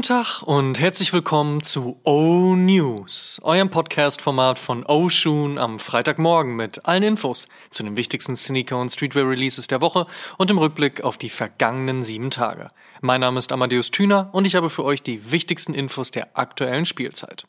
guten Tag und herzlich willkommen zu O News, eurem Podcast-Format von O Shoon am Freitagmorgen mit allen Infos zu den wichtigsten Sneaker- und Streetwear-Releases der Woche und im Rückblick auf die vergangenen sieben Tage. Mein Name ist Amadeus Thüner und ich habe für euch die wichtigsten Infos der aktuellen Spielzeit.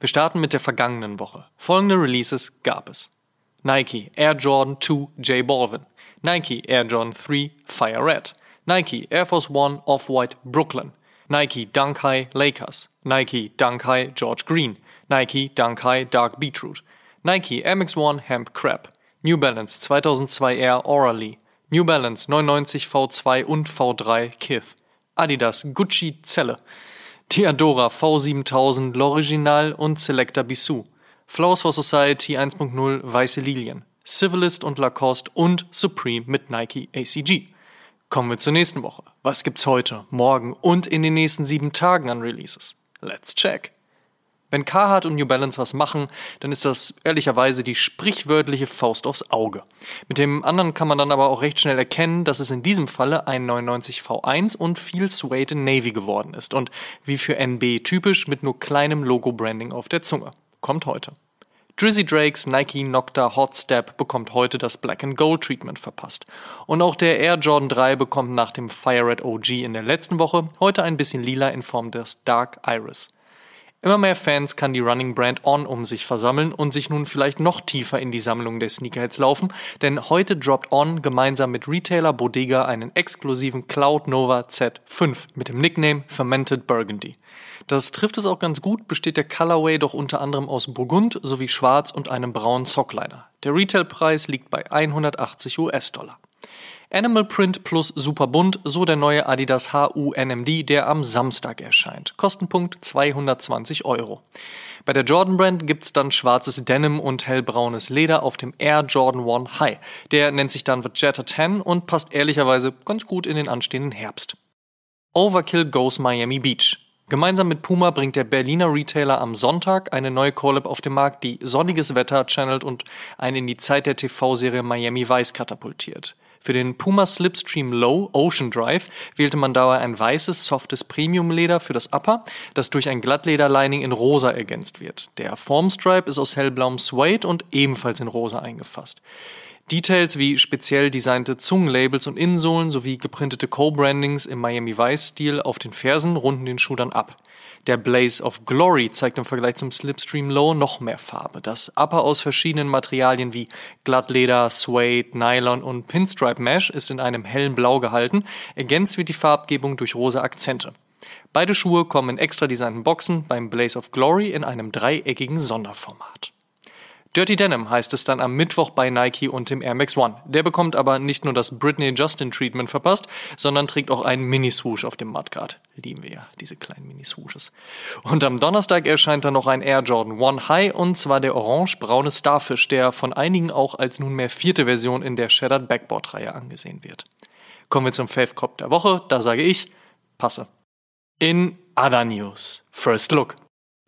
Wir starten mit der vergangenen Woche. Folgende Releases gab es: Nike Air Jordan 2 J Balvin, Nike Air Jordan 3 Fire Red, Nike Air Force One Off-White Brooklyn. Nike Dunkai Lakers, Nike Dunkai George Green, Nike Dunkai Dark Beetroot, Nike MX1 Hemp Crab, New Balance 2002 Air Orally, New Balance 99 V2 und V3 Kith, Adidas Gucci Zelle, Theodora V7000 L'Original und Selecta Bissou, Flowers for Society 1.0 Weiße Lilien, Civilist und Lacoste und Supreme mit Nike ACG. Kommen wir zur nächsten Woche. Was gibt's heute, morgen und in den nächsten sieben Tagen an Releases? Let's check. Wenn Carhartt und New Balance was machen, dann ist das ehrlicherweise die sprichwörtliche Faust aufs Auge. Mit dem anderen kann man dann aber auch recht schnell erkennen, dass es in diesem Falle ein 99 V1 und viel Suede Navy geworden ist und wie für NB typisch mit nur kleinem Logo-Branding auf der Zunge. Kommt heute. Drizzy Drakes Nike Nocta Hot Step bekommt heute das Black and Gold Treatment verpasst. Und auch der Air Jordan 3 bekommt nach dem Fire Red OG in der letzten Woche heute ein bisschen lila in Form des Dark Iris. Immer mehr Fans kann die Running Brand On um sich versammeln und sich nun vielleicht noch tiefer in die Sammlung der Sneakerheads laufen, denn heute droppt On gemeinsam mit Retailer Bodega einen exklusiven Cloud Nova Z5 mit dem Nickname Fermented Burgundy. Das trifft es auch ganz gut, besteht der Colorway doch unter anderem aus Burgund sowie Schwarz und einem braunen Sockliner. Der Retailpreis liegt bei 180 US-Dollar. Animal Print plus Superbunt, so der neue Adidas HUNMD, der am Samstag erscheint. Kostenpunkt 220 Euro. Bei der Jordan Brand gibt's dann schwarzes Denim und hellbraunes Leder auf dem Air Jordan One High. Der nennt sich dann The Vegeta 10 und passt ehrlicherweise ganz gut in den anstehenden Herbst. Overkill Goes Miami Beach. Gemeinsam mit Puma bringt der Berliner Retailer am Sonntag eine neue Collab auf den Markt, die sonniges Wetter channelt und einen in die Zeit der TV-Serie Miami Vice katapultiert. Für den Puma Slipstream Low Ocean Drive wählte man dabei ein weißes, softes Premium-Leder für das Upper, das durch ein Glattlederlining in rosa ergänzt wird. Der Formstripe ist aus hellblauem Suede und ebenfalls in rosa eingefasst. Details wie speziell designte Zungenlabels und Insohlen sowie geprintete Co-Brandings im Miami weiß stil auf den Fersen runden den Schuh dann ab. Der Blaze of Glory zeigt im Vergleich zum Slipstream Low noch mehr Farbe. Das Upper aus verschiedenen Materialien wie Glattleder, Suede, Nylon und Pinstripe Mesh ist in einem hellen Blau gehalten. Ergänzt wird die Farbgebung durch rosa Akzente. Beide Schuhe kommen in extra designten Boxen beim Blaze of Glory in einem dreieckigen Sonderformat. Dirty Denim heißt es dann am Mittwoch bei Nike und dem Air Max One. Der bekommt aber nicht nur das Britney Justin Treatment verpasst, sondern trägt auch einen Mini-Swoosh auf dem Mudguard. Lieben wir ja, diese kleinen Mini-Swooshes. Und am Donnerstag erscheint dann noch ein Air Jordan One High und zwar der orange-braune Starfish, der von einigen auch als nunmehr vierte Version in der Shattered Backboard-Reihe angesehen wird. Kommen wir zum Fave Cop der Woche, da sage ich, passe. In other news, first look.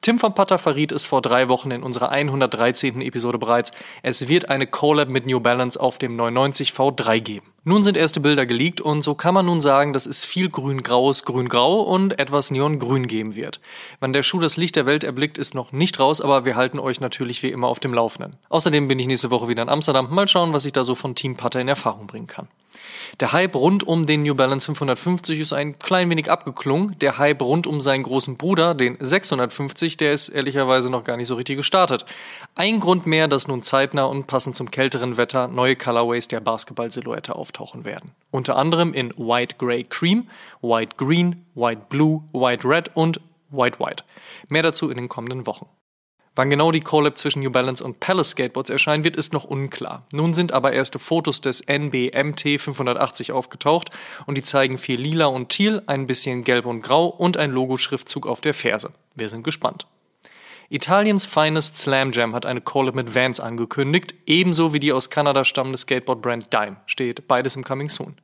Tim von Patter verriet es vor drei Wochen in unserer 113. Episode bereits. Es wird eine Collab mit New Balance auf dem 990 V3 geben. Nun sind erste Bilder geleakt und so kann man nun sagen, dass es viel grün-graues Grün-grau und etwas Neongrün geben wird. Wann der Schuh das Licht der Welt erblickt, ist noch nicht raus, aber wir halten euch natürlich wie immer auf dem Laufenden. Außerdem bin ich nächste Woche wieder in Amsterdam. Mal schauen, was ich da so von Team Patter in Erfahrung bringen kann. Der Hype rund um den New Balance 550 ist ein klein wenig abgeklungen. Der Hype rund um seinen großen Bruder, den 650, der ist ehrlicherweise noch gar nicht so richtig gestartet. Ein Grund mehr, dass nun zeitnah und passend zum kälteren Wetter neue Colorways der Basketball-Silhouette auftauchen werden. Unter anderem in White Grey Cream, White Green, White Blue, White Red und White White. Mehr dazu in den kommenden Wochen. Wann genau die Collab zwischen New Balance und Palace Skateboards erscheinen wird, ist noch unklar. Nun sind aber erste Fotos des NBMT 580 aufgetaucht und die zeigen viel lila und teal, ein bisschen gelb und grau und ein Logoschriftzug auf der Ferse. Wir sind gespannt. Italiens Finest Slam Jam hat eine Collab mit Vans angekündigt, ebenso wie die aus Kanada stammende Skateboard-Brand Dime. Steht beides im Coming Soon.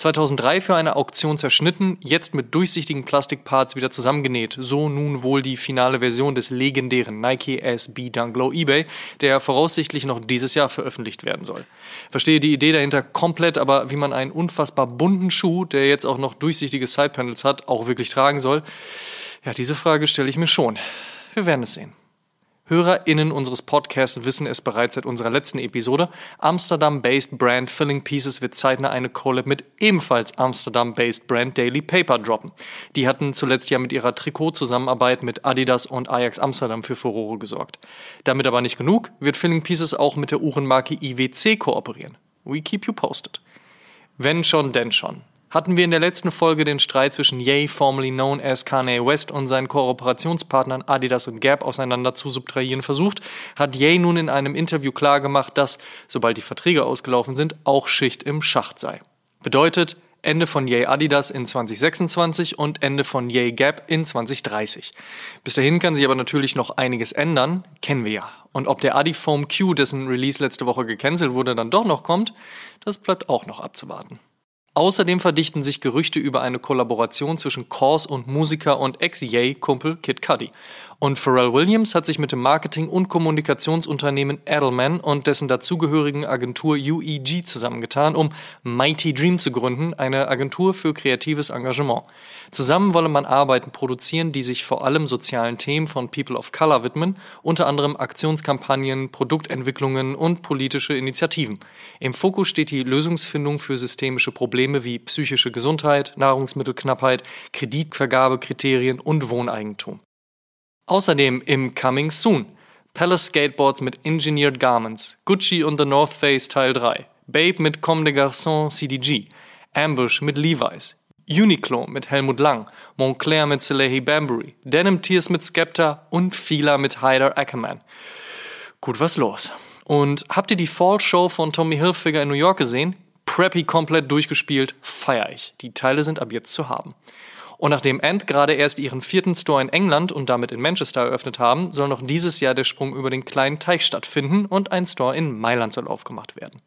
2003 für eine Auktion zerschnitten, jetzt mit durchsichtigen Plastikparts wieder zusammengenäht. So nun wohl die finale Version des legendären Nike SB Dunk Low eBay, der voraussichtlich noch dieses Jahr veröffentlicht werden soll. Verstehe die Idee dahinter komplett, aber wie man einen unfassbar bunten Schuh, der jetzt auch noch durchsichtige Sidepanels hat, auch wirklich tragen soll, ja, diese Frage stelle ich mir schon. Wir werden es sehen. HörerInnen unseres Podcasts wissen es bereits seit unserer letzten Episode. Amsterdam-based Brand Filling Pieces wird zeitnah eine Collab mit ebenfalls Amsterdam-based Brand Daily Paper droppen. Die hatten zuletzt ja mit ihrer Trikot-Zusammenarbeit mit Adidas und Ajax Amsterdam für Furore gesorgt. Damit aber nicht genug, wird Filling Pieces auch mit der Uhrenmarke IWC kooperieren. We keep you posted. Wenn schon, denn schon hatten wir in der letzten Folge den Streit zwischen Ye, formerly known as Kanye West, und seinen Kooperationspartnern Adidas und Gap auseinander zu subtrahieren versucht, hat Ye nun in einem Interview klargemacht, dass, sobald die Verträge ausgelaufen sind, auch Schicht im Schacht sei. Bedeutet, Ende von Yay Adidas in 2026 und Ende von Yay Gap in 2030. Bis dahin kann sich aber natürlich noch einiges ändern, kennen wir ja. Und ob der Adi Foam Q, dessen Release letzte Woche gecancelt wurde, dann doch noch kommt, das bleibt auch noch abzuwarten. Außerdem verdichten sich Gerüchte über eine Kollaboration zwischen Cause und Musiker und Ex-Yay-Kumpel Kid Cudi. Und Pharrell Williams hat sich mit dem Marketing- und Kommunikationsunternehmen Edelman und dessen dazugehörigen Agentur UEG zusammengetan, um Mighty Dream zu gründen, eine Agentur für kreatives Engagement. Zusammen wolle man Arbeiten produzieren, die sich vor allem sozialen Themen von People of Color widmen, unter anderem Aktionskampagnen, Produktentwicklungen und politische Initiativen. Im Fokus steht die Lösungsfindung für systemische Probleme wie psychische Gesundheit, Nahrungsmittelknappheit, Kreditvergabekriterien und Wohneigentum. Außerdem im Coming Soon. Palace Skateboards mit Engineered Garments, Gucci und The North Face Teil 3, Babe mit Comme des Garçons CDG, Ambush mit Levi's, Uniqlo mit Helmut Lang, Montclair mit Salehi Bambury, Denim Tears mit Skepta und Fila mit Haider Ackerman. Gut, was los? Und habt ihr die Fall Show von Tommy Hilfiger in New York gesehen? Preppy komplett durchgespielt, feier ich. Die Teile sind ab jetzt zu haben. Und nachdem Ant gerade erst ihren vierten Store in England und damit in Manchester eröffnet haben, soll noch dieses Jahr der Sprung über den kleinen Teich stattfinden und ein Store in Mailand soll aufgemacht werden.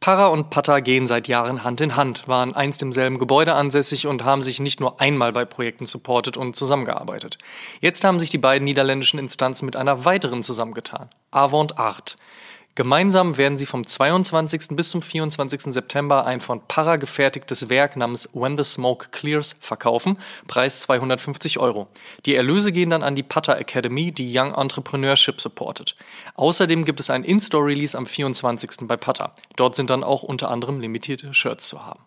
Para und Pata gehen seit Jahren Hand in Hand, waren einst im selben Gebäude ansässig und haben sich nicht nur einmal bei Projekten supportet und zusammengearbeitet. Jetzt haben sich die beiden niederländischen Instanzen mit einer weiteren zusammengetan, Avant Art. Gemeinsam werden sie vom 22. bis zum 24. September ein von Para gefertigtes Werk namens When the Smoke Clears verkaufen, Preis 250 Euro. Die Erlöse gehen dann an die Pata Academy, die Young Entrepreneurship supportet. Außerdem gibt es ein In-Store-Release am 24. bei Pata. Dort sind dann auch unter anderem limitierte Shirts zu haben.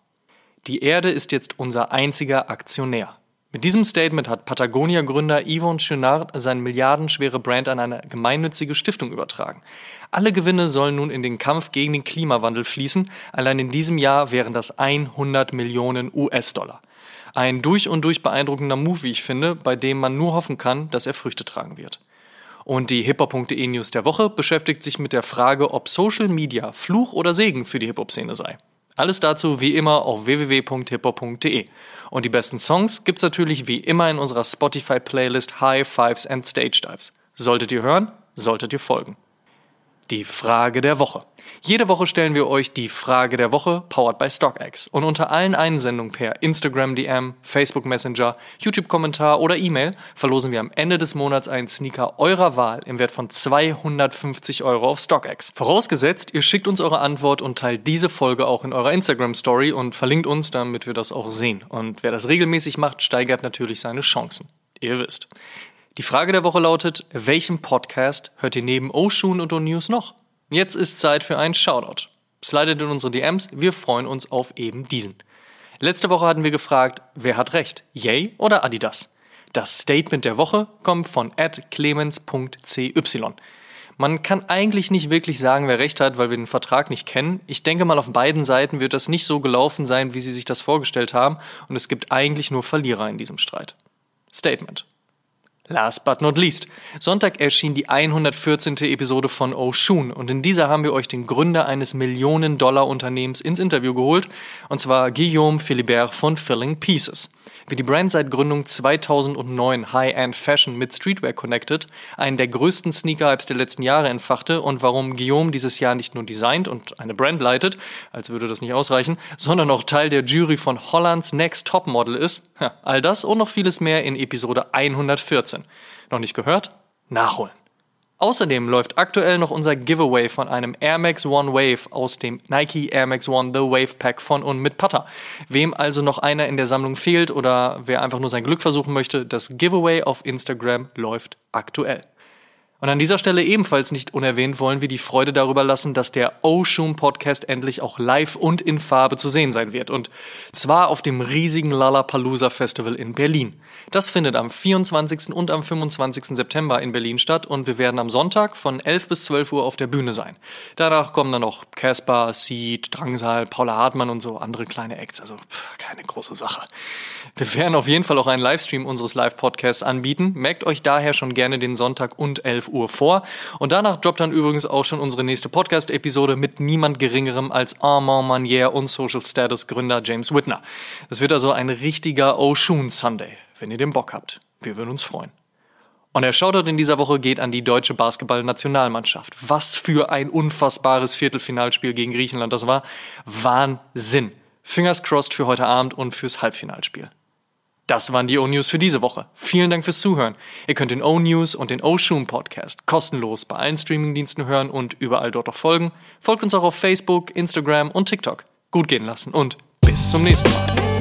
Die Erde ist jetzt unser einziger Aktionär. Mit diesem Statement hat Patagonia-Gründer Yvon Chouinard seine milliardenschwere Brand an eine gemeinnützige Stiftung übertragen. Alle Gewinne sollen nun in den Kampf gegen den Klimawandel fließen. Allein in diesem Jahr wären das 100 Millionen US-Dollar. Ein durch und durch beeindruckender Move, wie ich finde, bei dem man nur hoffen kann, dass er Früchte tragen wird. Und die hipper.de News der Woche beschäftigt sich mit der Frage, ob Social Media Fluch oder Segen für die Hip-Hop-Szene sei. Alles dazu wie immer auf www.hipper.de. Und die besten Songs gibt's natürlich wie immer in unserer Spotify-Playlist High Fives and Stage Dives. Solltet ihr hören, solltet ihr folgen die Frage der Woche. Jede Woche stellen wir euch die Frage der Woche, powered by StockX. Und unter allen Einsendungen per Instagram DM, Facebook Messenger, YouTube-Kommentar oder E-Mail verlosen wir am Ende des Monats einen Sneaker eurer Wahl im Wert von 250 Euro auf StockX. Vorausgesetzt, ihr schickt uns eure Antwort und teilt diese Folge auch in eurer Instagram-Story und verlinkt uns, damit wir das auch sehen. Und wer das regelmäßig macht, steigert natürlich seine Chancen. Ihr wisst. Die Frage der Woche lautet, welchen Podcast hört ihr neben Oshun und O'News noch? Jetzt ist Zeit für einen Shoutout. Slidet in unsere DMs, wir freuen uns auf eben diesen. Letzte Woche hatten wir gefragt, wer hat recht, Yay oder Adidas? Das Statement der Woche kommt von clemens.cy. Man kann eigentlich nicht wirklich sagen, wer recht hat, weil wir den Vertrag nicht kennen. Ich denke mal, auf beiden Seiten wird das nicht so gelaufen sein, wie sie sich das vorgestellt haben, und es gibt eigentlich nur Verlierer in diesem Streit. Statement. Last but not least. Sonntag erschien die 114. Episode von Oshun und in dieser haben wir euch den Gründer eines Millionen-Dollar-Unternehmens ins Interview geholt und zwar Guillaume Philibert von Filling Pieces wie die Brand seit Gründung 2009 High-End Fashion mit Streetwear connected, einen der größten Sneaker-Hypes der letzten Jahre entfachte und warum Guillaume dieses Jahr nicht nur designt und eine Brand leitet, als würde das nicht ausreichen, sondern auch Teil der Jury von Hollands Next Top Model ist. All das und noch vieles mehr in Episode 114. Noch nicht gehört? Nachholen. Außerdem läuft aktuell noch unser Giveaway von einem Air Max One Wave aus dem Nike Air Max One The Wave Pack von und mit Putter. Wem also noch einer in der Sammlung fehlt oder wer einfach nur sein Glück versuchen möchte, das Giveaway auf Instagram läuft aktuell. Und an dieser Stelle ebenfalls nicht unerwähnt wollen wir die Freude darüber lassen, dass der Oshun Podcast endlich auch live und in Farbe zu sehen sein wird. Und zwar auf dem riesigen Lollapalooza Festival in Berlin. Das findet am 24. und am 25. September in Berlin statt und wir werden am Sonntag von 11 bis 12 Uhr auf der Bühne sein. Danach kommen dann noch Caspar, Seed, Drangsal, Paula Hartmann und so andere kleine Acts. Also pff, keine große Sache. Wir werden auf jeden Fall auch einen Livestream unseres Live-Podcasts anbieten. Merkt euch daher schon gerne den Sonntag und 11 Uhr vor. Und danach droppt dann übrigens auch schon unsere nächste Podcast-Episode mit niemand Geringerem als Armand Manier und Social Status-Gründer James Whitner. Das wird also ein richtiger Oshun Sunday, wenn ihr den Bock habt. Wir würden uns freuen. Und der Shoutout in dieser Woche geht an die deutsche Basketball-Nationalmannschaft. Was für ein unfassbares Viertelfinalspiel gegen Griechenland das war. Wahnsinn. Fingers crossed für heute Abend und fürs Halbfinalspiel. Das waren die O-News für diese Woche. Vielen Dank fürs Zuhören. Ihr könnt den O-News und den O-Shoom Podcast kostenlos bei allen Streamingdiensten hören und überall dort auch folgen. Folgt uns auch auf Facebook, Instagram und TikTok. Gut gehen lassen und bis zum nächsten Mal.